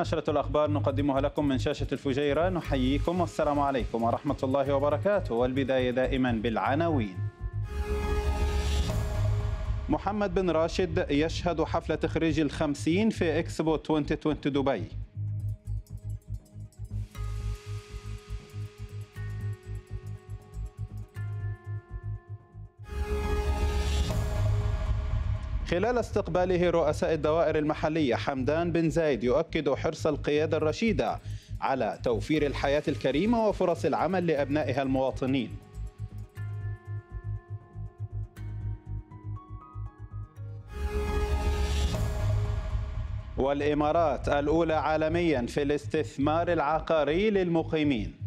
نشرة الأخبار نقدمها لكم من شاشة الفجيرة نحييكم والسلام عليكم ورحمة الله وبركاته والبداية دائما بالعناوين محمد بن راشد يشهد حفلة تخريج الخمسين في إكسبو 2020 دبي خلال استقباله رؤساء الدوائر المحلية حمدان بن زايد يؤكد حرص القيادة الرشيدة على توفير الحياة الكريمة وفرص العمل لأبنائها المواطنين والإمارات الأولى عالميا في الاستثمار العقاري للمقيمين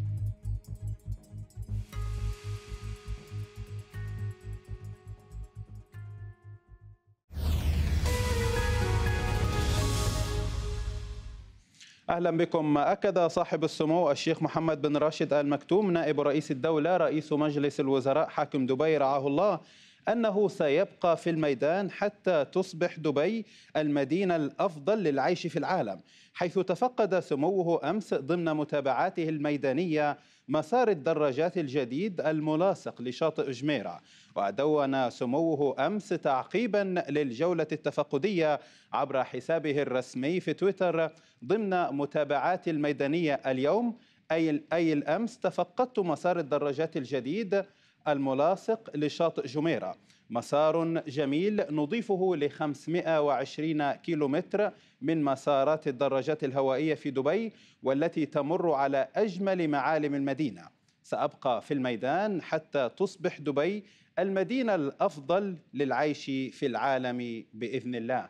أهلا بكم أكد صاحب السمو الشيخ محمد بن راشد آل مكتوم نائب رئيس الدولة رئيس مجلس الوزراء حاكم دبي رعاه الله أنه سيبقى في الميدان حتى تصبح دبي المدينة الأفضل للعيش في العالم حيث تفقد سموه أمس ضمن متابعاته الميدانية مسار الدراجات الجديد الملاصق لشاطئ جميرة ودون سموه أمس تعقيبا للجولة التفقدية عبر حسابه الرسمي في تويتر ضمن متابعات الميدانية اليوم أي, أي الأمس تفقدت مسار الدراجات الجديد الملاصق لشاطئ جميرة مسار جميل نضيفه ل 520 كيلومتر من مسارات الدراجات الهوائية في دبي والتي تمر على أجمل معالم المدينة سأبقى في الميدان حتى تصبح دبي المدينة الأفضل للعيش في العالم بإذن الله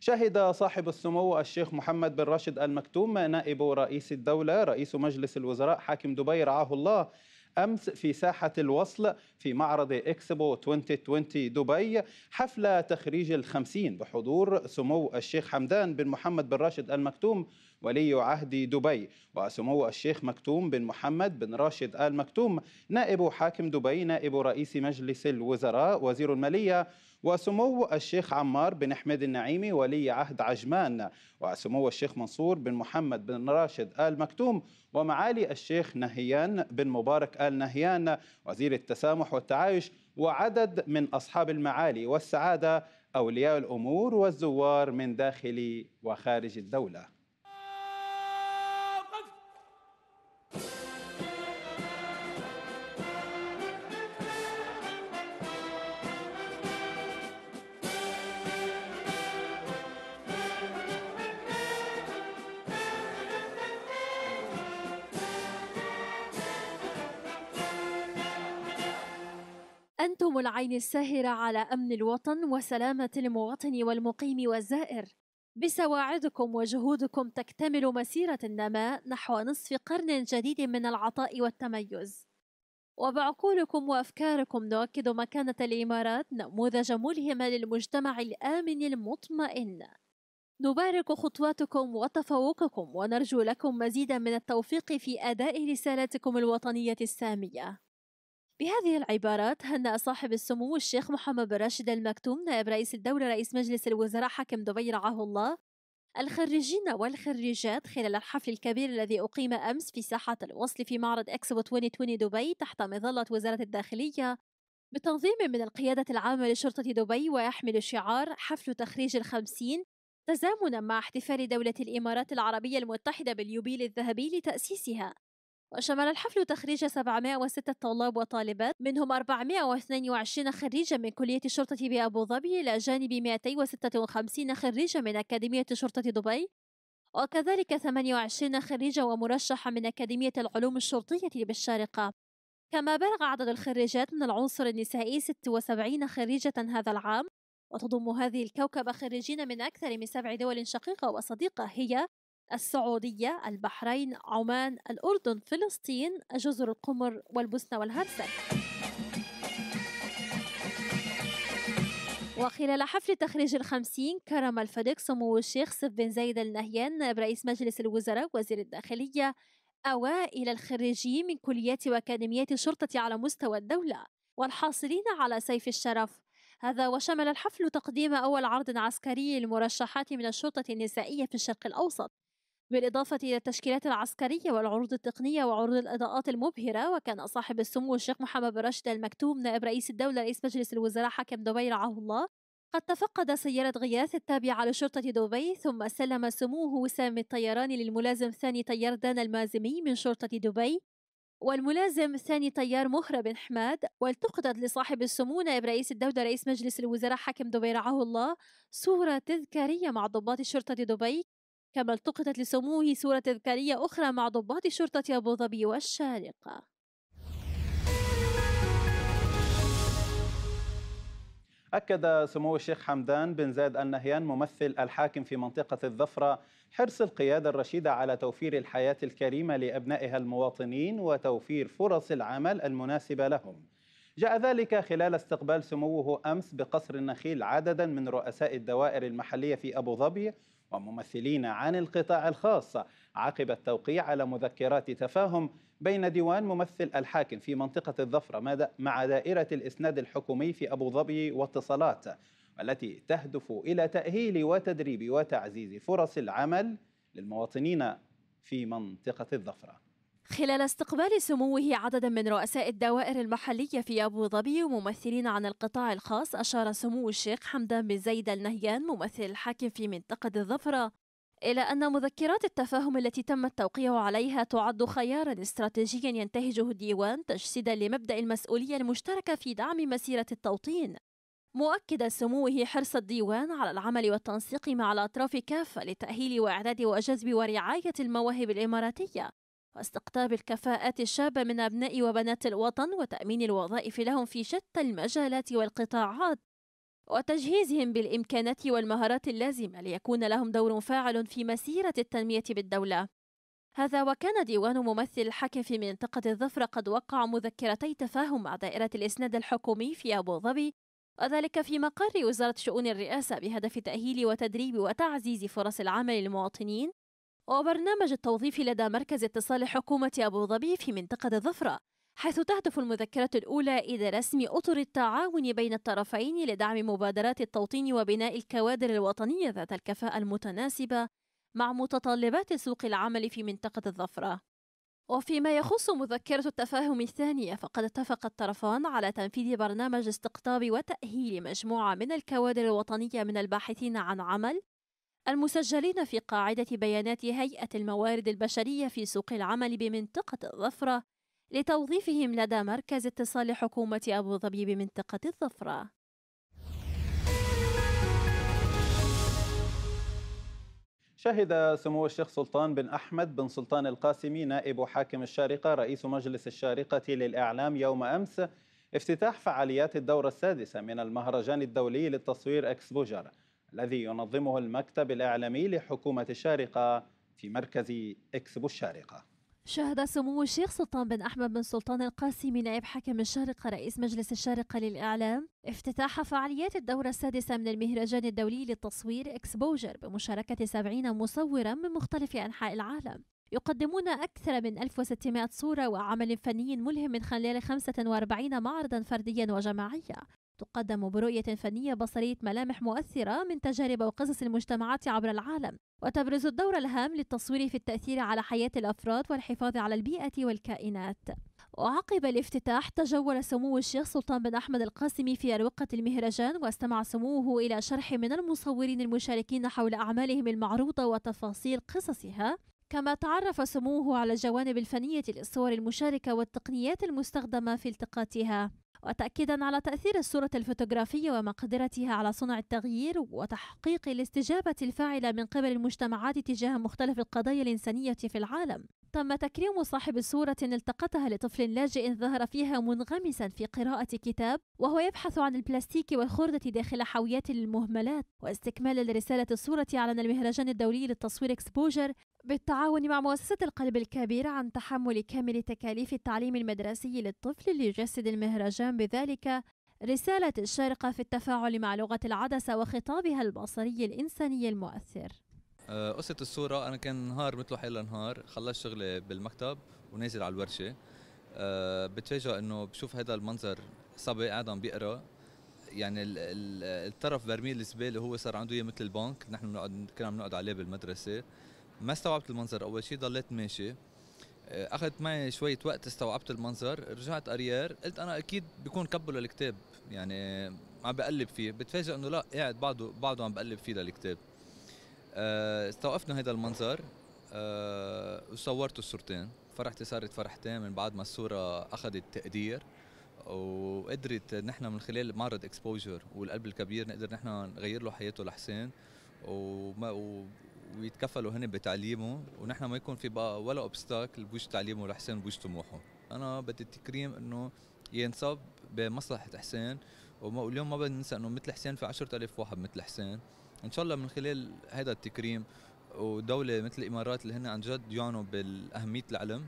شهد صاحب السمو الشيخ محمد بن راشد المكتوم نائب رئيس الدولة رئيس مجلس الوزراء حاكم دبي رعاه الله أمس في ساحة الوصل في معرض إكسبو 2020 دبي حفلة تخريج الخمسين بحضور سمو الشيخ حمدان بن محمد بن راشد المكتوم ولي عهد دبي وسمو الشيخ مكتوم بن محمد بن راشد آل مكتوم نائب حاكم دبي نائب رئيس مجلس الوزراء وزير المالية وسمو الشيخ عمار بن احمد النعيمي ولي عهد عجمان وسمو الشيخ منصور بن محمد بن راشد آل مكتوم ومعالي الشيخ نهيان بن مبارك آل نهيان وزير التسامح والتعايش وعدد من أصحاب المعالي والسعادة أولياء الأمور والزوار من داخل وخارج الدولة تقوم العين الساهرة على أمن الوطن وسلامة المواطن والمقيم والزائر بسواعدكم وجهودكم تكتمل مسيرة النماء نحو نصف قرن جديد من العطاء والتميز وبعقولكم وأفكاركم نؤكد مكانة الإمارات نموذج ملهم للمجتمع الآمن المطمئن نبارك خطواتكم وتفوقكم ونرجو لكم مزيدا من التوفيق في أداء رسالتكم الوطنية السامية بهذه العبارات هنأ صاحب السمو الشيخ محمد بن راشد المكتوم نائب رئيس الدولة رئيس مجلس الوزراء حاكم دبي رعاه الله الخريجين والخريجات خلال الحفل الكبير الذي أقيم أمس في ساحة الوصل في معرض إكسبو 2020 دبي تحت مظلة وزارة الداخلية بتنظيم من القيادة العامة لشرطة دبي ويحمل شعار حفل تخريج الخمسين تزامنا مع احتفال دولة الإمارات العربية المتحدة باليوبيل الذهبي لتأسيسها وشمل الحفل تخريج 706 طلاب وطالبات منهم 422 خريجا من كلية الشرطة بأبو ظبي إلى جانب 256 خريجا من أكاديمية شرطة دبي وكذلك 28 خريجا ومرشحة من أكاديمية العلوم الشرطية بالشارقة كما بلغ عدد الخريجات من العنصر النسائي 76 خريجة هذا العام وتضم هذه الكوكبة خريجين من أكثر من سبع دول شقيقة وصديقة هي السعودية، البحرين، عمان، الأردن، فلسطين، جزر القمر والبوسنة والهرسك. وخلال حفل تخريج الخمسين كرم الفريق سمو الشيخ سيف بن زايد النهيان رئيس مجلس الوزراء وزير الداخلية أوائل الخريجين من كليات وأكاديميات الشرطة على مستوى الدولة والحاصلين على سيف الشرف هذا وشمل الحفل تقديم أول عرض عسكري للمرشحات من الشرطة النسائية في الشرق الأوسط بالإضافة إلى التشكيلات العسكرية والعروض التقنية وعروض الإضاءات المبهرة وكان صاحب السمو الشيخ محمد بن راشد المكتوم نائب رئيس الدولة رئيس مجلس الوزراء حكم دبي رعاه الله قد تفقد سيارة غياث التابعة لشرطة دبي ثم سلم سموه وسام الطيران للملازم ثاني طيار دان المازمي من شرطة دبي والملازم ثاني طيار مهرة بن حماد والتقطت لصاحب السمو نائب رئيس الدولة رئيس مجلس الوزراء حاكم دبي رعاه الله صورة تذكارية مع ضباط شرطة دبي كما التقطت لسموه صورة تذكارية أخرى مع ضباط شرطة أبو ظبي والشارقة أكد سمو الشيخ حمدان بن زايد النهيان ممثل الحاكم في منطقة الظفرة حرص القيادة الرشيدة على توفير الحياة الكريمة لأبنائها المواطنين وتوفير فرص العمل المناسبة لهم. جاء ذلك خلال استقبال سموه أمس بقصر النخيل عددا من رؤساء الدوائر المحلية في أبو ظبي وممثلين عن القطاع الخاص عقب التوقيع على مذكرات تفاهم بين ديوان ممثل الحاكم في منطقة الظفرة مع دائرة الإسناد الحكومي في أبو ظبي واتصالات والتي تهدف إلى تأهيل وتدريب وتعزيز فرص العمل للمواطنين في منطقة الظفرة خلال استقبال سموه عددا من رؤساء الدوائر المحلية في أبو ظبي وممثلين عن القطاع الخاص أشار سمو الشيخ حمدان بن زيد النهيان ممثل الحاكم في منطقة الظفرة إلى أن مذكرات التفاهم التي تم التوقيع عليها تعد خيارا استراتيجيا ينتهجه الديوان تجسيدا لمبدأ المسؤولية المشتركة في دعم مسيرة التوطين مؤكدا سموه حرص الديوان على العمل والتنسيق مع الأطراف كافة لتأهيل وإعداد وجذب ورعاية المواهب الإماراتية واستقطاب الكفاءات الشابة من أبناء وبنات الوطن وتأمين الوظائف لهم في شتى المجالات والقطاعات وتجهيزهم بالإمكانات والمهارات اللازمة ليكون لهم دور فاعل في مسيرة التنمية بالدولة هذا وكان ديوان ممثل الحاكم في منطقة الظفرة قد وقع مذكرتي تفاهم مع دائرة الإسناد الحكومي في أبو ظبي وذلك في مقر وزارة شؤون الرئاسة بهدف تأهيل وتدريب وتعزيز فرص العمل للمواطنين وبرنامج التوظيف لدى مركز اتصال حكومة أبو ظبي في منطقة الظفرة حيث تهدف المذكرة الأولى إلى رسم أطر التعاون بين الطرفين لدعم مبادرات التوطين وبناء الكوادر الوطنية ذات الكفاءة المتناسبة مع متطلبات سوق العمل في منطقة الظفرة. وفيما يخص مذكرة التفاهم الثانية فقد اتفق الطرفان على تنفيذ برنامج استقطاب وتأهيل مجموعة من الكوادر الوطنية من الباحثين عن عمل المسجلين في قاعدة بيانات هيئة الموارد البشرية في سوق العمل بمنطقة الظفرة لتوظيفهم لدى مركز اتصال حكومة أبو ظبي بمنطقة الظفرة. شهد سمو الشيخ سلطان بن أحمد بن سلطان القاسمي نائب حاكم الشارقة رئيس مجلس الشارقة للإعلام يوم أمس افتتاح فعاليات الدورة السادسة من المهرجان الدولي للتصوير أكسبوجر الذي ينظمه المكتب الإعلامي لحكومة الشارقة في مركز إكسبو الشارقة شهد سمو الشيخ سلطان بن أحمد بن سلطان القاسمي نائب حاكم الشارقة رئيس مجلس الشارقة للإعلام افتتاح فعاليات الدورة السادسة من المهرجان الدولي للتصوير إكسبوجر بمشاركة سبعين مصورا من مختلف أنحاء العالم يقدمون أكثر من 1600 صورة وعمل فني ملهم من خلال 45 معرضا فرديا وجماعيا تقدم برؤية فنية بصرية ملامح مؤثرة من تجارب وقصص المجتمعات عبر العالم وتبرز الدور الهام للتصوير في التأثير على حياة الأفراد والحفاظ على البيئة والكائنات وعقب الافتتاح تجول سمو الشيخ سلطان بن أحمد القاسمي في أروقة المهرجان واستمع سموه إلى شرح من المصورين المشاركين حول أعمالهم المعروضة وتفاصيل قصصها كما تعرف سموه على الجوانب الفنية للصور المشاركة والتقنيات المستخدمة في التقاطها وتأكيدا على تأثير الصورة الفوتوغرافية ومقدرتها على صنع التغيير وتحقيق الاستجابة الفاعلة من قبل المجتمعات تجاه مختلف القضايا الإنسانية في العالم تم تكريم صاحب صورة التقطها لطفل لاجئ ظهر فيها منغمسا في قراءة كتاب وهو يبحث عن البلاستيك والخردة داخل حاويات المهملات واستكمالا لرسالة الصورة أعلن المهرجان الدولي للتصوير اكسبوجر بالتعاون مع مؤسسة القلب الكبير عن تحمل كامل تكاليف التعليم المدرسي للطفل ليجسد المهرجان بذلك رسالة الشارقة في التفاعل مع لغة العدسة وخطابها البصري الإنساني المؤثر آه، قصة الصورة أنا كان نهار مثله حيلا نهار خلصت شغلي بالمكتب ونازل على الورشة أه بتفاجئ إنه بشوف هذا المنظر صبي قاعد عم بيقرأ يعني ال ال الطرف برميل الزبالة هو صار عنده إياه مثل البنك نحن بنقعد كنا عم نقعد عليه بالمدرسة ما استوعبت المنظر أول شيء ضليت ماشي آه، اخذت معي شويه وقت استوعبت المنظر رجعت اريار قلت انا اكيد بكون كبه للكتاب يعني عم بقلب فيه بتفاجئ انه لا قاعد بعده بعده عم بقلب فيه للكتاب آه، استوقفنا هذا المنظر آه، وصورت الصورتين فرحتي صارت فرحتين من بعد ما الصوره اخذت تقدير وقدرت نحن من خلال معرض اكسبوجر والقلب الكبير نقدر نحن نغير له حياته لحسين وما و... ويتكفلوا هن بتعليمه ونحن ما يكون في بقى ولا اوبستاكل بوجه تعليمه لحسين بوجه طموحه انا بدي التكريم انه ينصب بمصلحه حسين واليوم ما بننسى انه مثل حسين في 10000 واحد مثل حسين ان شاء الله من خلال هذا التكريم ودوله مثل الامارات اللي هن عن جد يعنوا باهميه العلم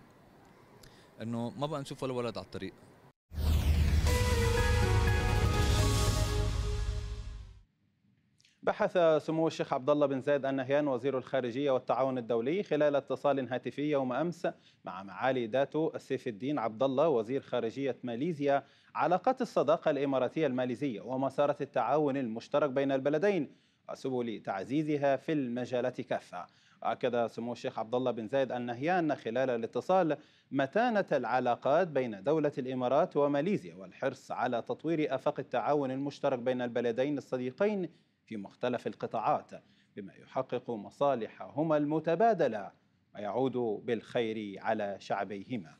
انه ما بقى نشوف ولا ولد على الطريق بحث سمو الشيخ عبد الله بن زايد النهيان وزير الخارجيه والتعاون الدولي خلال اتصال هاتفي يوم امس مع معالي داتو السيف الدين عبد الله وزير خارجيه ماليزيا علاقات الصداقه الاماراتيه الماليزيه ومساره التعاون المشترك بين البلدين سبل تعزيزها في المجالات كافة أكد سمو الشيخ عبد الله بن زايد النهيان خلال الاتصال متانة العلاقات بين دولة الإمارات وماليزيا والحرص على تطوير آفاق التعاون المشترك بين البلدين الصديقين في مختلف القطاعات بما يحقق مصالحهما المتبادلة ويعود بالخير على شعبيهما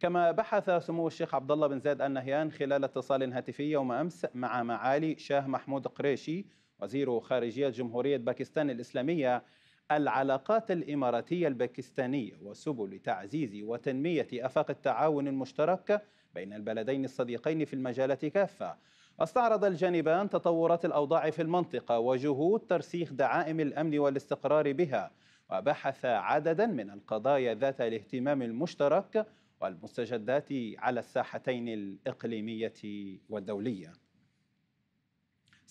كما بحث سمو الشيخ عبد الله بن زايد النهيان خلال اتصال هاتفي يوم امس مع معالي شاه محمود قريشي وزير خارجية جمهورية باكستان الإسلامية العلاقات الإماراتية الباكستانية وسبل تعزيز وتنمية آفاق التعاون المشترك بين البلدين الصديقين في المجالات كافة استعرض الجانبان تطورات الأوضاع في المنطقة وجهود ترسيخ دعائم الأمن والاستقرار بها وبحث عددا من القضايا ذات الاهتمام المشترك والمستجدات على الساحتين الإقليمية والدولية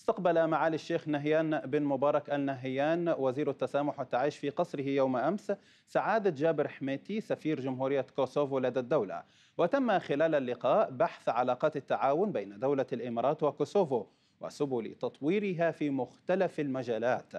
استقبل معالي الشيخ نهيان بن مبارك النهيان وزير التسامح والتعايش في قصره يوم أمس سعادة جابر حميتي سفير جمهورية كوسوفو لدى الدولة وتم خلال اللقاء بحث علاقات التعاون بين دولة الإمارات وكوسوفو وسبل تطويرها في مختلف المجالات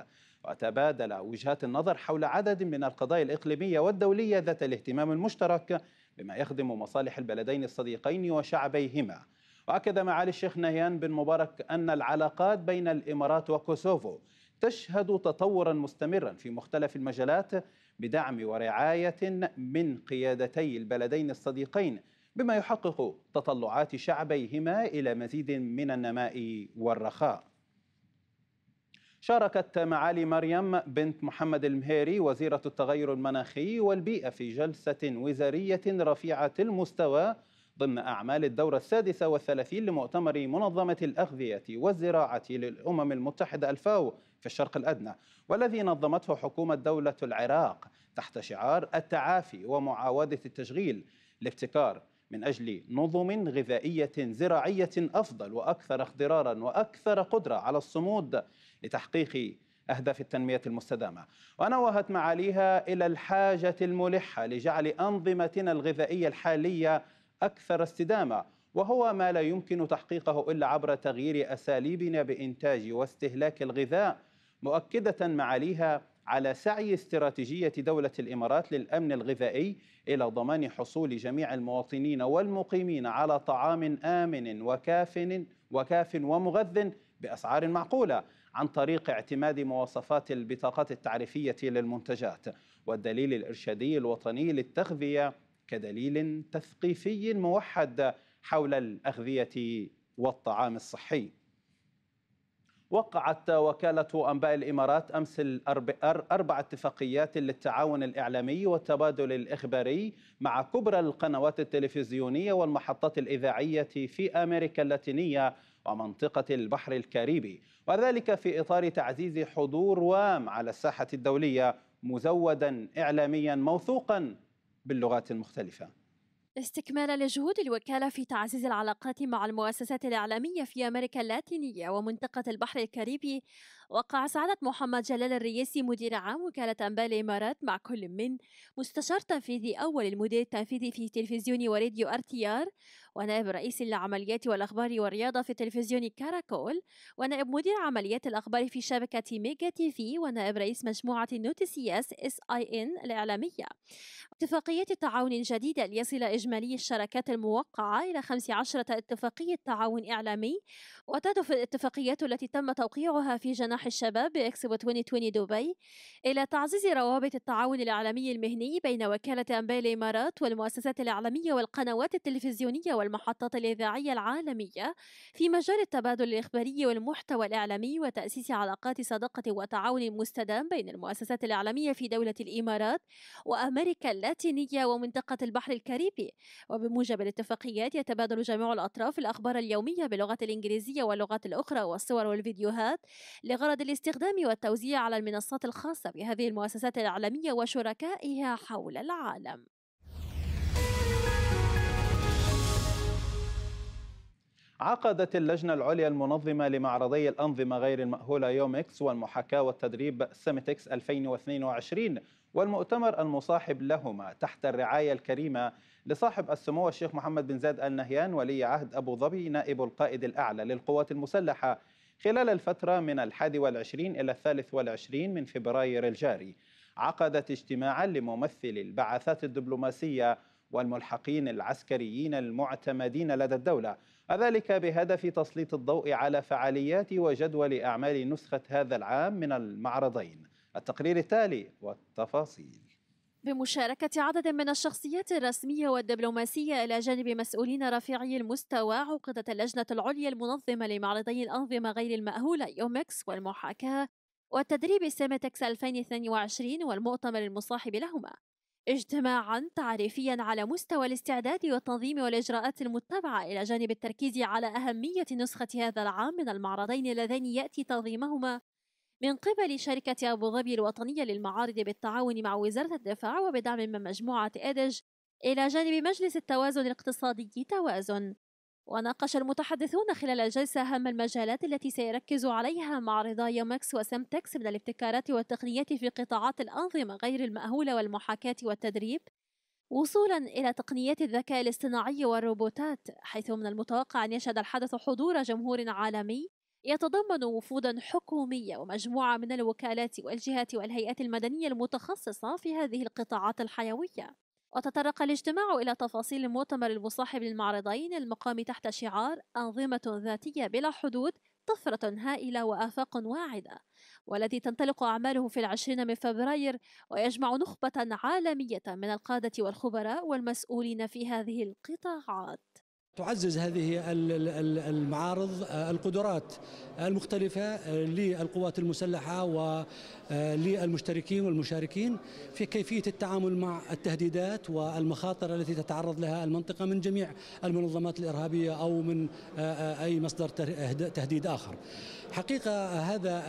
وتبادل وجهات النظر حول عدد من القضايا الإقليمية والدولية ذات الاهتمام المشترك بما يخدم مصالح البلدين الصديقين وشعبيهما وأكد معالي الشيخ نهيان بن مبارك أن العلاقات بين الإمارات وكوسوفو تشهد تطورا مستمرا في مختلف المجالات بدعم ورعاية من قيادتي البلدين الصديقين بما يحقق تطلعات شعبيهما إلى مزيد من النماء والرخاء شاركت معالي مريم بنت محمد المهيري وزيرة التغير المناخي والبيئة في جلسة وزارية رفيعة المستوى ضمن أعمال الدورة السادسة والثلاثين لمؤتمر منظمة الأغذية والزراعة للأمم المتحدة الفاو في الشرق الأدنى والذي نظمته حكومة دولة العراق تحت شعار التعافي ومعاودة التشغيل الابتكار من أجل نظم غذائية زراعية أفضل وأكثر اخضرارا وأكثر قدرة على الصمود لتحقيق أهداف التنمية المستدامة ونوهت معاليها إلى الحاجة الملحة لجعل أنظمتنا الغذائية الحالية أكثر استدامة وهو ما لا يمكن تحقيقه إلا عبر تغيير أساليبنا بإنتاج واستهلاك الغذاء مؤكدة معاليها على سعي استراتيجية دولة الإمارات للأمن الغذائي إلى ضمان حصول جميع المواطنين والمقيمين على طعام آمن وكاف وكاف ومغذ بأسعار معقولة عن طريق اعتماد مواصفات البطاقات التعريفية للمنتجات والدليل الإرشادي الوطني للتغذية كدليل تثقيفي موحد حول الأغذية والطعام الصحي وقعت وكالة أنباء الإمارات أمس أربع اتفاقيات للتعاون الإعلامي والتبادل الإخباري مع كبرى القنوات التلفزيونية والمحطات الإذاعية في أمريكا اللاتينية ومنطقة البحر الكاريبي وذلك في إطار تعزيز حضور وام على الساحة الدولية مزودا إعلاميا موثوقا باللغات المختلفة استكمالا لجهود الوكالة في تعزيز العلاقات مع المؤسسات الإعلامية في أمريكا اللاتينية ومنطقة البحر الكاريبي وقع سعادة محمد جلال الرئيسي مدير عام وكالة أنباء الإمارات مع كل من مستشار تنفيذي أول المدير التنفيذي في تلفزيون وراديو ار تي ار ونائب رئيس لعمليات والأخبار والرياضة في تلفزيون كاراكول ونائب مدير عمليات الأخبار في شبكة ميجا تي في ونائب رئيس مجموعة نوتسياس اس اي ان الإعلامية اتفاقيات التعاون الجديدة ليصل إجمالي الشراكات الموقعة إلى 15 اتفاقية تعاون إعلامي وتهدف الاتفاقيات التي تم توقيعها في جناح الشباب بإكسبو 2020 دبي إلى تعزيز روابط التعاون الإعلامي المهني بين وكالة أنباء الإمارات والمؤسسات الإعلامية والقنوات التلفزيونية والمحطات الإذاعية العالمية في مجال التبادل الإخباري والمحتوى الإعلامي وتأسيس علاقات صداقة وتعاون مستدام بين المؤسسات الإعلامية في دولة الإمارات وأمريكا اللاتينية ومنطقة البحر الكاريبي وبموجب الاتفاقيات يتبادل جميع الأطراف الأخبار اليومية باللغة الإنجليزية واللغات الأخرى والصور والفيديوهات لغرض الاستخدام والتوزيع على المنصات الخاصة بهذه المؤسسات الإعلامية وشركائها حول العالم عقدت اللجنة العليا المنظمة لمعرضي الأنظمة غير المأهولة يومكس والمحاكاة والتدريب سمتكس 2022 والمؤتمر المصاحب لهما تحت الرعاية الكريمة لصاحب السمو الشيخ محمد بن زاد آل نهيان ولي عهد أبو ظبي نائب القائد الأعلى للقوات المسلحة خلال الفترة من الحادي والعشرين إلى الثالث والعشرين من فبراير الجاري عقدت اجتماعا لممثل البعثات الدبلوماسية والملحقين العسكريين المعتمدين لدى الدولة وذلك بهدف تسليط الضوء على فعاليات وجدول أعمال نسخة هذا العام من المعرضين التقرير التالي والتفاصيل بمشاركة عدد من الشخصيات الرسمية والدبلوماسية إلى جانب مسؤولين رفيعي المستوى عقدت اللجنة العليا المنظمة لمعرضي الأنظمة غير المأهولة يومكس والمحاكاة وتدريب سيمتكس 2022 والمؤتمر المصاحب لهما اجتماعا تعريفيا على مستوى الاستعداد والتنظيم والإجراءات المتبعة إلى جانب التركيز على أهمية نسخة هذا العام من المعرضين اللذين يأتي تنظيمهما من قبل شركة أبو ظبي الوطنية للمعارض بالتعاون مع وزارة الدفاع وبدعم من مجموعة أدج إلى جانب مجلس التوازن الاقتصادي توازن وناقش المتحدثون خلال الجلسة أهم المجالات التي سيركز عليها معرضا يومكس وسمتكس من الابتكارات والتقنيات في قطاعات الأنظمة غير المأهولة والمحاكاة والتدريب وصولا إلى تقنيات الذكاء الاصطناعي والروبوتات حيث من المتوقع أن يشهد الحدث حضور جمهور عالمي يتضمن وفودا حكومية ومجموعة من الوكالات والجهات والهيئات المدنية المتخصصة في هذه القطاعات الحيوية وتطرق الاجتماع إلى تفاصيل المؤتمر المصاحب للمعرضين المقام تحت شعار أنظمة ذاتية بلا حدود طفرة هائلة وآفاق واعدة والذي تنطلق أعماله في العشرين من فبراير ويجمع نخبة عالمية من القادة والخبراء والمسؤولين في هذه القطاعات تعزز هذه المعارض آه، القدرات المختلفة آه، للقوات المسلحة وللمشتركين آه، والمشاركين في كيفية التعامل مع التهديدات والمخاطر التي تتعرض لها المنطقة من جميع المنظمات الإرهابية أو من أي مصدر تهديد آخر حقيقة هذا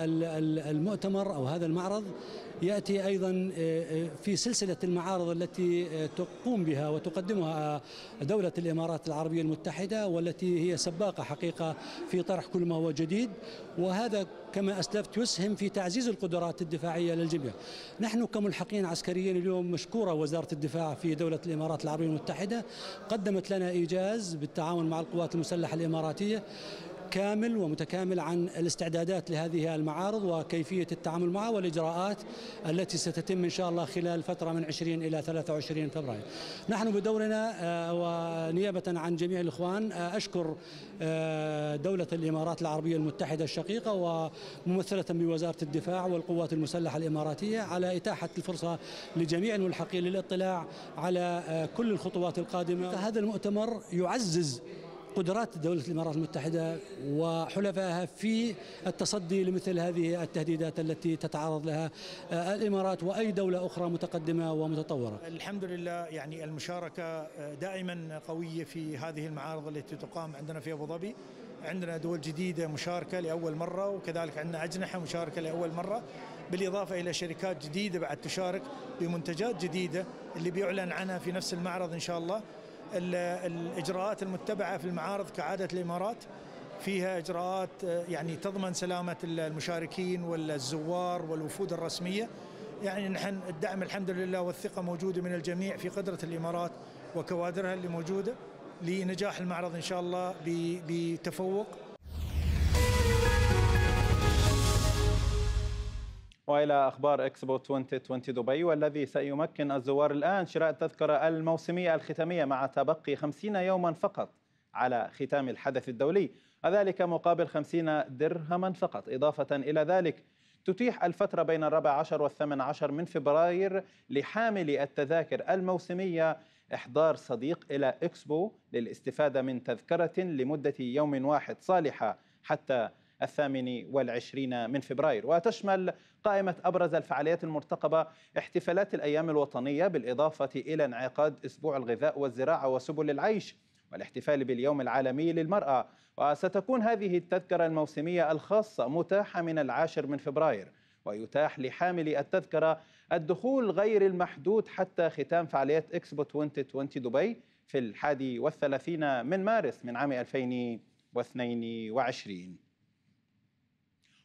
المؤتمر أو هذا المعرض يأتي أيضا آه، آه، في سلسلة المعارض التي آه، تقوم بها وتقدمها دولة الإمارات العربية المتحدة والتي هي سباقة حقيقة في طرح كل ما هو جديد وهذا كما أسلفت يسهم في تعزيز القدرات الدفاعية للجميع نحن كملحقين عسكريين اليوم مشكورة وزارة الدفاع في دولة الإمارات العربية المتحدة قدمت لنا إيجاز بالتعاون مع القوات المسلحة الإماراتية كامل ومتكامل عن الاستعدادات لهذه المعارض وكيفية التعامل معها والإجراءات التي ستتم إن شاء الله خلال فترة من 20 إلى 23 فبراير نحن بدورنا آه، ونيابة عن جميع الإخوان آه، أشكر آه، دولة الإمارات العربية المتحدة الشقيقة وممثلة بوزارة الدفاع والقوات المسلحة الإماراتية على إتاحة الفرصة لجميع الملحقين للاطلاع على كل الخطوات القادمة هذا المؤتمر يعزز قدرات دولة الإمارات المتحدة وحلفائها في التصدي لمثل هذه التهديدات التي تتعرض لها آه، الإمارات وأي دولة أخرى متقدمة ومتطورة الحمد لله يعني المشاركة آه، دائما قوية في هذه المعارض التي تقام عندنا في أبو ظبي عندنا دول جديدة مشاركة لأول مرة وكذلك عندنا أجنحة مشاركة لأول مرة بالإضافة إلى شركات جديدة بعد تشارك بمنتجات جديدة اللي بيعلن عنها في نفس المعرض إن شاء الله الإجراءات المتبعة في المعارض كعادة الإمارات فيها إجراءات آه، يعني تضمن سلامة المشاركين والزوار والوفود الرسمية يعني نحن الدعم الحمد لله والثقة موجودة من الجميع في قدرة الإمارات وكوادرها اللي موجودة لنجاح المعرض إن شاء الله بتفوق والى اخبار اكسبو 2020 دبي والذي سيمكن الزوار الان شراء التذكره الموسميه الختاميه مع تبقي 50 يوما فقط على ختام الحدث الدولي وذلك مقابل 50 درهما فقط اضافه الى ذلك تتيح الفترة بين الرابع عشر والثامن عشر من فبراير لحاملي التذاكر الموسمية إحضار صديق إلى إكسبو للاستفادة من تذكرة لمدة يوم واحد صالحة حتى الثامن والعشرين من فبراير وتشمل قائمة أبرز الفعاليات المرتقبة احتفالات الأيام الوطنية بالإضافة إلى انعقاد أسبوع الغذاء والزراعة وسبل العيش والاحتفال باليوم العالمي للمرأة وستكون هذه التذكرة الموسمية الخاصة متاحة من العاشر من فبراير ويتاح لحامل التذكرة الدخول غير المحدود حتى ختام فعاليات إكسبو 2020 دبي في الحادي والثلاثين من مارس من عام 2022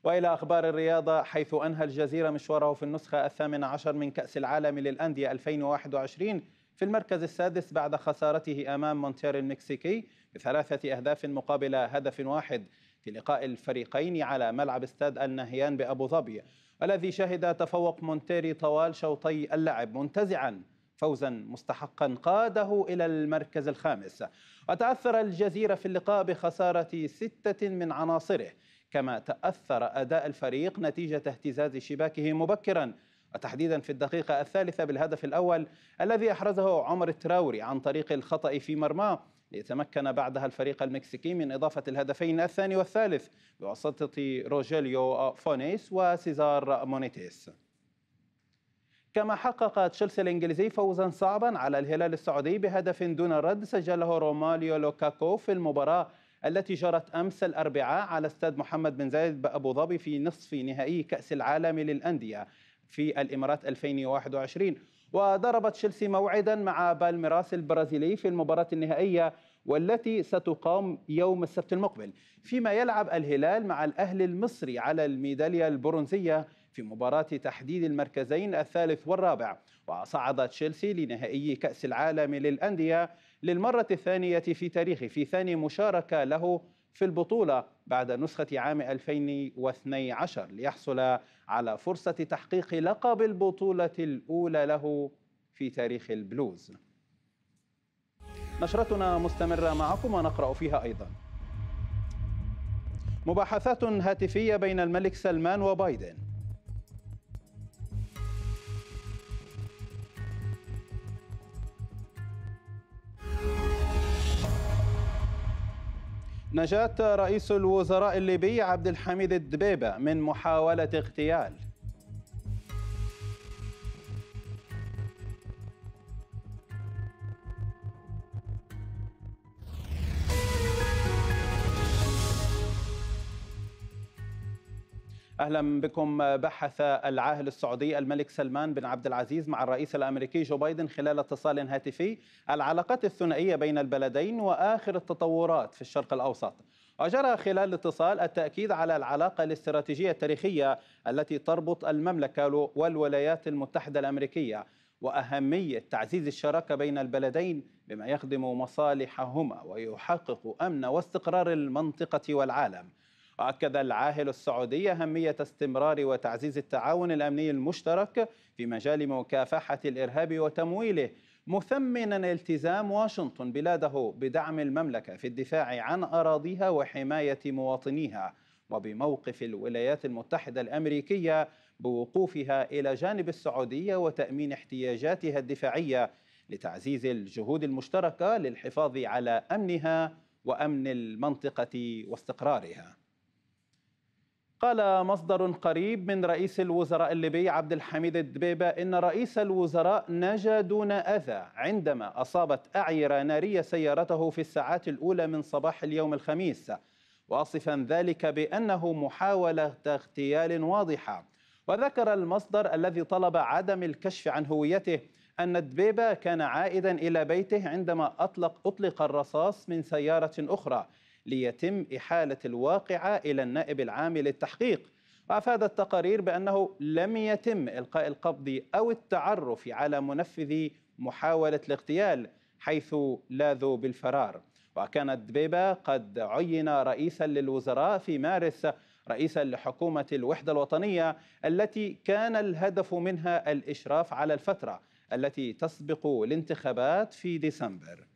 وإلى أخبار الرياضة حيث أنهى الجزيرة مشواره في النسخة الثامنة عشر من كأس العالم للأندية 2021 في المركز السادس بعد خسارته أمام مونتير المكسيكي بثلاثة أهداف مقابل هدف واحد في لقاء الفريقين على ملعب استاد النهيان بأبو ظبي الذي شهد تفوق مونتيري طوال شوطي اللعب منتزعا فوزا مستحقا قاده إلى المركز الخامس وتأثر الجزيرة في اللقاء بخسارة ستة من عناصره كما تأثر أداء الفريق نتيجة اهتزاز شباكه مبكرا وتحديدا في الدقيقة الثالثة بالهدف الأول الذي أحرزه عمر التراوري عن طريق الخطأ في مرماه ليتمكن بعدها الفريق المكسيكي من إضافة الهدفين الثاني والثالث بواسطة روجيليو فونيس وسيزار مونيتيس كما حقق تشيلسي الانجليزي فوزا صعبا على الهلال السعودي بهدف دون رد سجله روماليو لوكاكو في المباراه التي جرت أمس الأربعاء على استاد محمد بن زايد بأبو ظبي في نصف نهائي كأس العالم للأندية في الإمارات 2021 وضربت تشيلسي موعدا مع بالميراس البرازيلي في المباراة النهائية والتي ستقام يوم السبت المقبل فيما يلعب الهلال مع الأهل المصري على الميدالية البرونزية في مباراة تحديد المركزين الثالث والرابع وصعد تشيلسي لنهائي كأس العالم للأندية للمرة الثانية في تاريخه في ثاني مشاركة له في البطولة بعد نسخة عام 2012 ليحصل على فرصة تحقيق لقب البطولة الأولى له في تاريخ البلوز نشرتنا مستمرة معكم ونقرأ فيها أيضا مباحثات هاتفية بين الملك سلمان وبايدن نجاة رئيس الوزراء الليبي عبد الحميد الدبيبة من محاولة اغتيال اهلا بكم بحث العاهل السعودي الملك سلمان بن عبد العزيز مع الرئيس الامريكي جو بايدن خلال اتصال هاتفي العلاقات الثنائيه بين البلدين واخر التطورات في الشرق الاوسط. وجرى خلال الاتصال التاكيد على العلاقه الاستراتيجيه التاريخيه التي تربط المملكه والولايات المتحده الامريكيه واهميه تعزيز الشراكه بين البلدين بما يخدم مصالحهما ويحقق امن واستقرار المنطقه والعالم. وأكد العاهل السعودي أهمية استمرار وتعزيز التعاون الأمني المشترك في مجال مكافحة الإرهاب وتمويله مثمنا التزام واشنطن بلاده بدعم المملكة في الدفاع عن أراضيها وحماية مواطنيها وبموقف الولايات المتحدة الأمريكية بوقوفها إلى جانب السعودية وتأمين احتياجاتها الدفاعية لتعزيز الجهود المشتركة للحفاظ على أمنها وأمن المنطقة واستقرارها قال مصدر قريب من رئيس الوزراء الليبي عبد الحميد الدبيبة إن رئيس الوزراء نجا دون أذى عندما أصابت أعيرة نارية سيارته في الساعات الأولى من صباح اليوم الخميس واصفا ذلك بأنه محاولة اغتيال واضحة وذكر المصدر الذي طلب عدم الكشف عن هويته أن الدبيبة كان عائدا إلى بيته عندما أطلق, أطلق الرصاص من سيارة أخرى ليتم إحالة الواقعة إلى النائب العام للتحقيق وأفادت التقارير بأنه لم يتم إلقاء القبض أو التعرف على منفذي محاولة الاغتيال حيث لاذوا بالفرار وكانت دبيبة قد عين رئيسا للوزراء في مارس رئيسا لحكومة الوحدة الوطنية التي كان الهدف منها الإشراف على الفترة التي تسبق الانتخابات في ديسمبر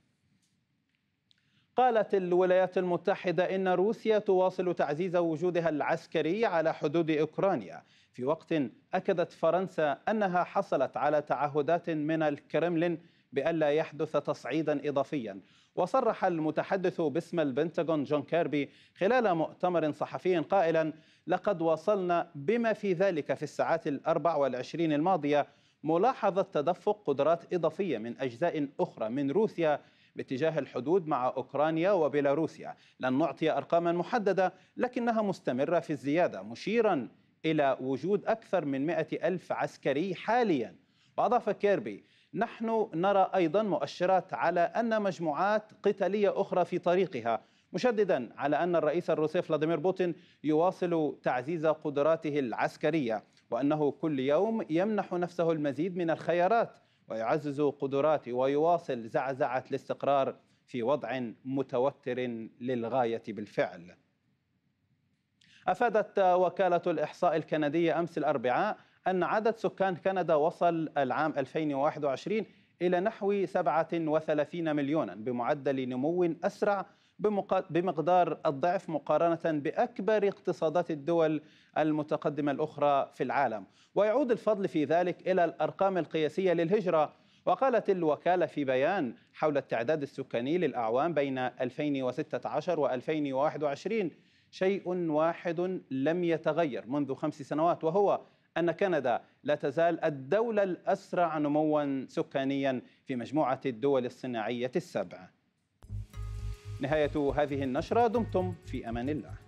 قالت الولايات المتحدة إن روسيا تواصل تعزيز وجودها العسكري على حدود أوكرانيا في وقت أكدت فرنسا أنها حصلت على تعهدات من الكرملين بألا يحدث تصعيدا إضافيا وصرح المتحدث باسم البنتاغون جون كيربي خلال مؤتمر صحفي قائلا لقد وصلنا بما في ذلك في الساعات الأربع والعشرين الماضية ملاحظة تدفق قدرات إضافية من أجزاء أخرى من روسيا باتجاه الحدود مع أوكرانيا وبيلاروسيا لن نعطي أرقاما محددة لكنها مستمرة في الزيادة مشيرا إلى وجود أكثر من 100 ألف عسكري حاليا وأضاف كيربي نحن نرى أيضا مؤشرات على أن مجموعات قتالية أخرى في طريقها مشددا على أن الرئيس الروسي فلاديمير بوتين يواصل تعزيز قدراته العسكرية وأنه كل يوم يمنح نفسه المزيد من الخيارات ويعزز قدراتي ويواصل زعزعة الاستقرار في وضع متوتر للغاية بالفعل. أفادت وكالة الإحصاء الكندية أمس الأربعاء أن عدد سكان كندا وصل العام 2021 إلى نحو 37 مليونا بمعدل نمو أسرع بمقدار الضعف مقارنة بأكبر اقتصادات الدول المتقدمة الأخرى في العالم ويعود الفضل في ذلك إلى الأرقام القياسية للهجرة وقالت الوكالة في بيان حول التعداد السكاني للأعوام بين 2016 و 2021 شيء واحد لم يتغير منذ خمس سنوات وهو أن كندا لا تزال الدولة الأسرع نموا سكانيا في مجموعة الدول الصناعية السبع نهاية هذه النشرة دمتم في أمان الله